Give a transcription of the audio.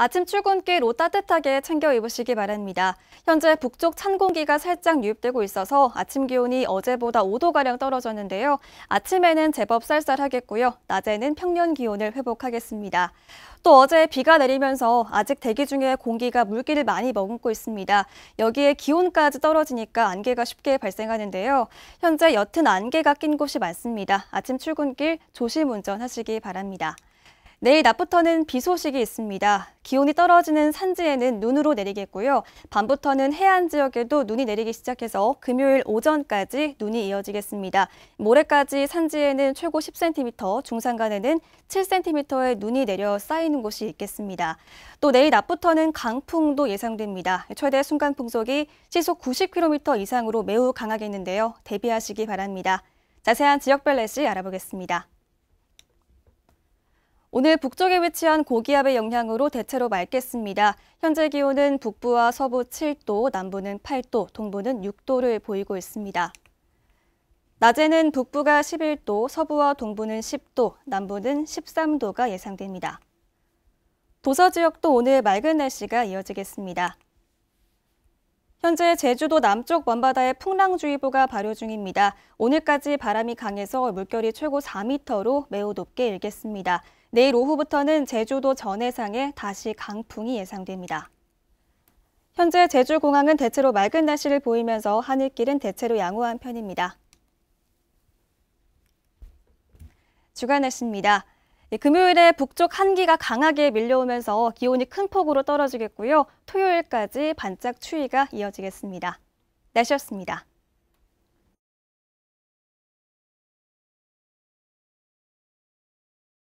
아침 출근길 옷 따뜻하게 챙겨 입으시기 바랍니다. 현재 북쪽 찬 공기가 살짝 유입되고 있어서 아침 기온이 어제보다 5도가량 떨어졌는데요. 아침에는 제법 쌀쌀하겠고요. 낮에는 평년 기온을 회복하겠습니다. 또 어제 비가 내리면서 아직 대기 중에 공기가 물기를 많이 머금고 있습니다. 여기에 기온까지 떨어지니까 안개가 쉽게 발생하는데요. 현재 옅은 안개가 낀 곳이 많습니다. 아침 출근길 조심 운전하시기 바랍니다. 내일 낮부터는 비 소식이 있습니다. 기온이 떨어지는 산지에는 눈으로 내리겠고요. 밤부터는 해안 지역에도 눈이 내리기 시작해서 금요일 오전까지 눈이 이어지겠습니다. 모레까지 산지에는 최고 10cm, 중산간에는 7cm의 눈이 내려 쌓이는 곳이 있겠습니다. 또 내일 낮부터는 강풍도 예상됩니다. 최대 순간 풍속이 시속 90km 이상으로 매우 강하겠는데요. 대비하시기 바랍니다. 자세한 지역별 날씨 알아보겠습니다. 오늘 북쪽에 위치한 고기압의 영향으로 대체로 맑겠습니다. 현재 기온은 북부와 서부 7도, 남부는 8도, 동부는 6도를 보이고 있습니다. 낮에는 북부가 11도, 서부와 동부는 10도, 남부는 13도가 예상됩니다. 도서 지역도 오늘 맑은 날씨가 이어지겠습니다. 현재 제주도 남쪽 먼바다에 풍랑주의보가 발효 중입니다. 오늘까지 바람이 강해서 물결이 최고 4m로 매우 높게 일겠습니다. 내일 오후부터는 제주도 전해상에 다시 강풍이 예상됩니다. 현재 제주공항은 대체로 맑은 날씨를 보이면서 하늘길은 대체로 양호한 편입니다. 주간 날씨입니다. 예, 금요일에 북쪽 한기가 강하게 밀려오면서 기온이 큰 폭으로 떨어지겠고요. 토요일까지 반짝 추위가 이어지겠습니다. 날씨였습니다.